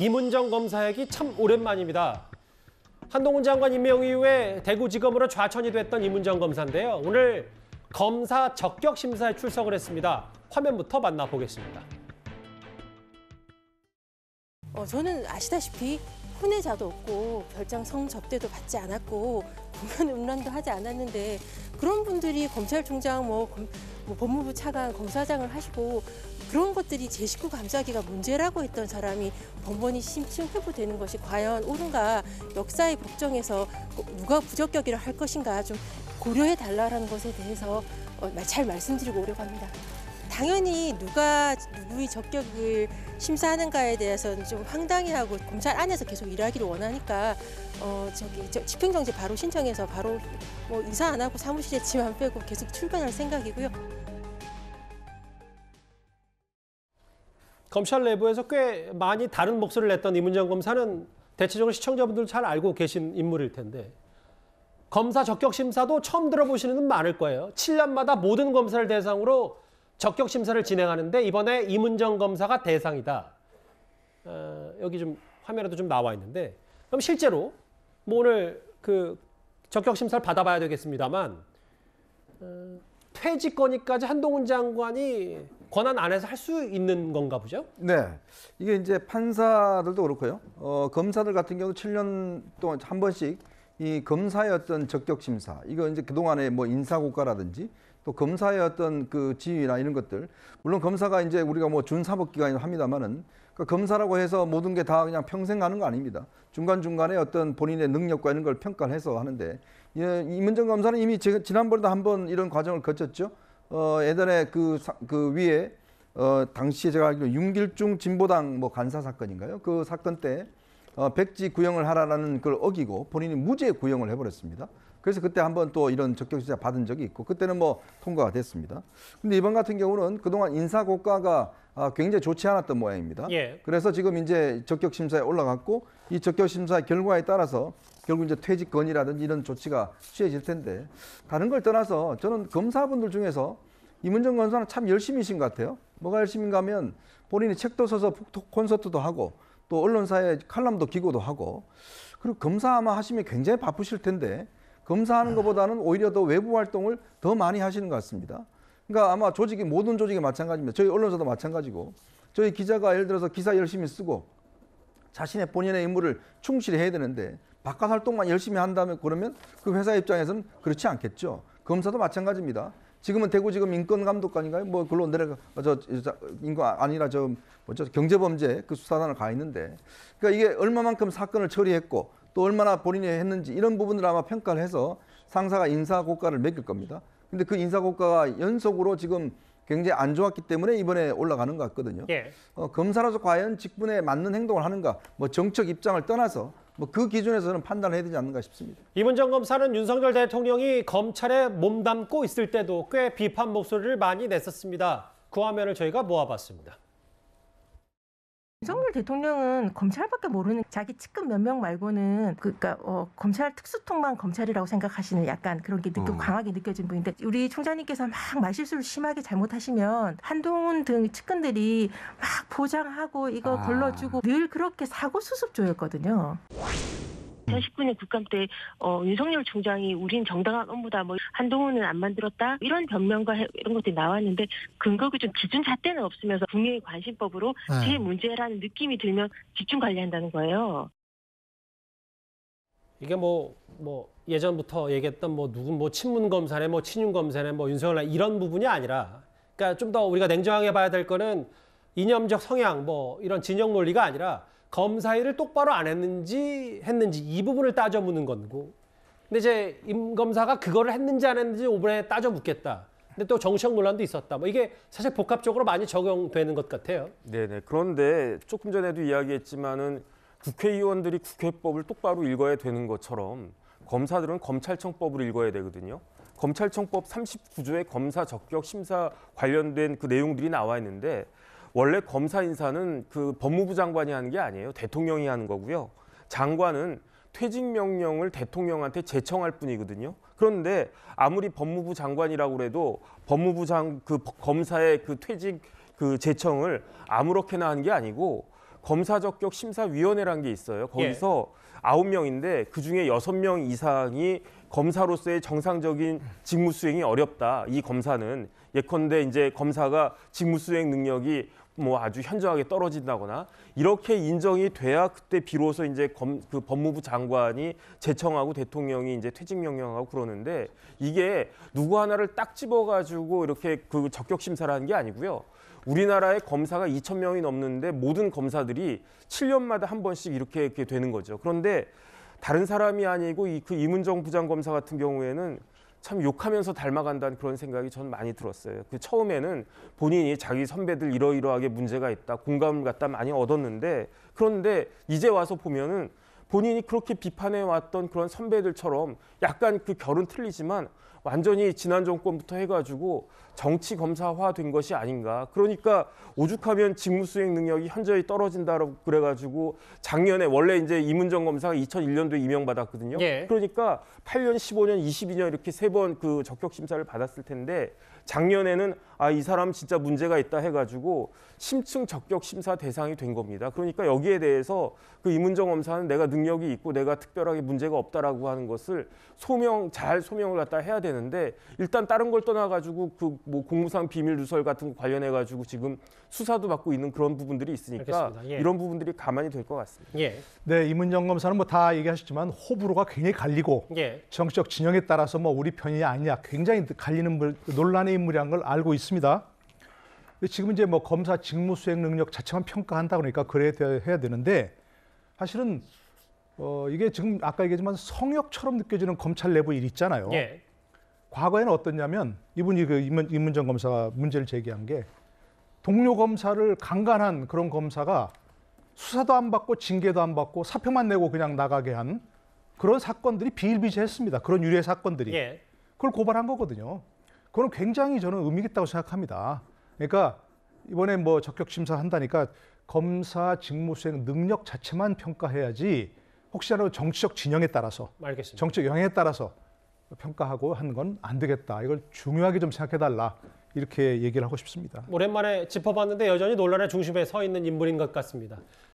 이문정 검사에게 참 오랜만입니다. 한동훈 장관 임명 이후에 대구지검으로 좌천이 됐던 이문정 검사인데요. 오늘 검사 적격 심사에 출석을 했습니다. 화면부터 만나보겠습니다. 어, 저는 아시다시피 혼외자도 없고 별장 성접대도 받지 않았고 공연 음란도 하지 않았는데 그런 분들이 검찰총장 뭐, 뭐 법무부 차관 검사장을 하시고 그런 것들이 제 식구 감싸기가 문제라고 했던 사람이 번번이 심층 회부되는 것이 과연 옳은가 역사의 법정에서 누가 부적격이라 할 것인가 좀 고려해 달라라는 것에 대해서 어, 잘 말씀드리고 오려고 합니다. 당연히 누가 누구의 적격을 심사하는가에 대해서는 좀 황당해하고 검찰 안에서 계속 일하기를 원하니까 어 저기 저 집행정지 바로 신청해서 바로 뭐 인사 안 하고 사무실에 짐 안 빼고 계속 출근할 생각이고요. 검찰 내부에서 꽤 많이 다른 목소리를 냈던 이문정 검사는 대체적으로 시청자분들 잘 알고 계신 인물일 텐데 검사 적격 심사도 처음 들어보시는 분 많을 거예요. 7년마다 모든 검사를 대상으로 적격 심사를 진행하는데 이번에 이문정 검사가 대상이다. 어, 여기 좀 화면에도 좀 나와 있는데 그럼 실제로 뭐 오늘 그 적격 심사를 받아봐야 되겠습니다만 어, 퇴직 권이까지 한동훈 장관이 권한 안에서 할 수 있는 건가 보죠? 네. 이게 이제 판사들도 그렇고요. 어, 검사들 같은 경우 7년 동안 한 번씩 이 검사의 어떤 적격 심사, 이거 이제 그동안에 뭐 인사 고과라든지 또 검사의 어떤 그 지위나 이런 것들, 물론 검사가 이제 우리가 뭐 준사법 기관이 합니다만은 그러니까 검사라고 해서 모든 게 다 그냥 평생 가는 거 아닙니다. 중간중간에 어떤 본인의 능력과 이런 걸 평가를 해서 하는데 예, 임은정 검사는 이미 제, 지난번에도 한번 이런 과정을 거쳤죠. 어, 예전에 그, 그 위에 어, 당시에 제가 알기로 윤길중 진보당 뭐 간사 사건인가요? 그 사건 때 어, 백지 구형을 하라라는 걸 어기고 본인이 무죄 구형을 해버렸습니다. 그래서 그때 한번 또 이런 적격 시사 받은 적이 있고 그때는 뭐 통과가 됐습니다. 근데 이번 같은 경우는 그동안 인사 고가가 아, 굉장히 좋지 않았던 모양입니다. 예. 그래서 지금 이제 적격 심사에 올라갔고 이 적격 심사 결과에 따라서 결국 이제 퇴직 권이라든지 이런 조치가 취해질 텐데 다른 걸 떠나서 저는 검사분들 중에서 이문정 검사는 참열심이신것 같아요. 뭐가 열심인가 하면 본인이 책도 써서 콘서트도 하고 또 언론사에 칼럼도 기고도 하고 그리고 검사 아마 하시면 굉장히 바쁘실 텐데 검사하는 것보다는 오히려 더 외부 활동을 더 많이 하시는 것 같습니다. 그러니까 아마 조직이 모든 조직이 마찬가지입니다. 저희 언론사도 마찬가지고 저희 기자가 예를 들어서 기사 열심히 쓰고 자신의 본연의 임무를 충실히 해야 되는데 바깥 활동만 열심히 한다면 그러면 그 회사 입장에서는 그렇지 않겠죠. 검사도 마찬가지입니다. 지금은 대구지검 인권감독관인가요? 뭐 글로 내려가 저 인권 아니라 저 뭐죠 경제범죄 그 수사단을 가 있는데 그러니까 이게 얼마만큼 사건을 처리했고 또 얼마나 본인이 했는지 이런 부분을 아마 평가를 해서 상사가 인사 고가를 매길 겁니다. 근데 그 인사 고가가 연속으로 지금 굉장히 안 좋았기 때문에 이번에 올라가는 것 같거든요. 예. 어, 검사로서 과연 직분에 맞는 행동을 하는가, 뭐 정책 입장을 떠나서 뭐 그 기준에서는 판단을 해야 되지 않는가 싶습니다. 이문정 검사는 윤석열 대통령이 검찰에 몸담고 있을 때도 꽤 비판 목소리를 많이 냈었습니다. 그 화면을 저희가 모아봤습니다. 윤석열 대통령은 검찰밖에 모르는 자기 측근 몇 명 말고는 그니까 그러니까 어, 검찰 특수통만 검찰이라고 생각하시는 약간 그런 게 느껴, 음. 강하게 느껴진 분인데 우리 총장님께서 막 말실수를 심하게 잘못하시면 한동훈 등 측근들이 막 보장하고 이거 아. 걸러주고 늘 그렇게 사고 수습 조였거든요. 2019년 국감 때 어, 윤석열 총장이 우린 정당한 업무다 뭐 한동훈은 안 만들었다 이런 변명과 이런 것들이 나왔는데 근거가 좀 기준 잣대는 없으면서 국민의 관심법으로 네. 제 문제라는 느낌이 들면 집중 관리한다는 거예요. 이게 뭐, 뭐, 예전부터 얘기했던 뭐, 누군 뭐, 친문검사네, 뭐, 친윤검사네, 뭐, 윤석열 이런 부분이 아니라, 그러니까 좀 더 우리가 냉정하게 봐야 될 거는 이념적 성향, 뭐, 이런 진영 논리가 아니라 검사 일을 똑바로 안 했는지 했는지 이 부분을 따져 묻는 건고 근데 이제 임 검사가 그거를 했는지 안 했는지 오분에 따져 묻겠다. 근데 또 정치적 논란도 있었다. 뭐 이게 사실 복합적으로 많이 적용되는 것 같아요. 네네. 그런데 조금 전에도 이야기했지만은 국회의원들이 국회법을 똑바로 읽어야 되는 것처럼 검사들은 검찰청법을 읽어야 되거든요. 검찰청법 39조에 검사 적격 심사 관련된 그 내용들이 나와 있는데 원래 검사 인사는 그 법무부 장관이 하는 게 아니에요. 대통령이 하는 거고요. 장관은 퇴직 명령을 대통령한테 제청할 뿐이거든요. 그런데 아무리 법무부 장관이라고 해도 법무부 장 그 검사의 그 퇴직 그 제청을 아무렇게나 한게 아니고 검사 적격 심사위원회라는게 있어요. 예. 거기서 아홉 예. 명인데그 중에 여섯 명 이상이 검사로서의 정상적인 직무 수행이 어렵다. 이 검사는 예컨대 이제 검사가 직무 수행 능력이 뭐 아주 현저하게 떨어진다거나 이렇게 인정이 돼야 그때 비로소 이제 검, 그 법무부 장관이 제청하고 대통령이 이제 퇴직 명령하고 그러는데 이게 누구 하나를 딱 집어가지고 이렇게 그 적격 심사라는 게 아니고요. 우리나라의 검사가 2천 명이 넘는데 모든 검사들이 7년마다 한 번씩 이렇게, 이렇게 되는 거죠. 그런데 다른 사람이 아니고 이, 그 이문정 부장검사 같은 경우에는 참 욕하면서 닮아간다는 그런 생각이 저는 많이 들었어요. 그 처음에는 본인이 자기 선배들 이러이러하게 문제가 있다 공감을 갖다 많이 얻었는데 그런데 이제 와서 보면은 본인이 그렇게 비판해 왔던 그런 선배들처럼 약간 그 결은 틀리지만 완전히 지난 정권부터 해가지고 정치 검사화 된 것이 아닌가. 그러니까 오죽하면 직무 수행 능력이 현저히 떨어진다라고 그래가지고 작년에 원래 이제 이문정 검사가 2001년도에 임명받았거든요. 예. 그러니까 8년, 15년, 22년 이렇게 세 번 그 적격 심사를 받았을 텐데 작년에는 아 이 사람 진짜 문제가 있다 해가지고 심층 적격 심사 대상이 된 겁니다. 그러니까 여기에 대해서 그 이문정 검사는 내가 능 능력이 있고 내가 특별하게 문제가 없다라고 하는 것을 소명 잘 소명을 갖다 해야 되는데 일단 다른 걸 떠나가지고 그 뭐 공무상 비밀 누설 같은 거 관련해가지고 지금 수사도 받고 있는 그런 부분들이 있으니까 예. 이런 부분들이 가만히 될 것 같습니다. 예. 네, 이문정 검사는 뭐 다 얘기하셨지만 호불호가 굉장히 갈리고 예. 정적 진영에 따라서 뭐 우리 편이 아니냐 굉장히 갈리는 물, 논란의 인물이란 걸 알고 있습니다. 지금 이제 뭐 검사 직무 수행 능력 자체만 평가한다 그러니까 그래야 야돼 되는데 사실은 어, 이게 지금 아까 얘기했지만 성역처럼 느껴지는 검찰 내부 일 있잖아요. 예. 과거에는 어떻냐면 이분이 그 임문, 정 검사가 문제를 제기한 게 동료 검사를 강간한 그런 검사가 수사도 안 받고 징계도 안 받고 사표만 내고 그냥 나가게 한 그런 사건들이 비일비재했습니다. 그런 유례 사건들이. 예. 그걸 고발한 거거든요. 그건 굉장히 저는 의미 있다고 생각합니다. 그러니까 이번에 뭐 적격 심사 한다니까 검사 직무 수행 능력 자체만 평가해야지 혹시라도 정치적 진영에 따라서 알겠습니다. 정치적 영향에 따라서 평가하고 한건안 되겠다. 이걸 중요하게 좀 생각해달라. 이렇게 얘기를 하고 싶습니다. 오랜만에 짚어봤는데 여전히 논란의 중심에 서 있는 인물인 것 같습니다.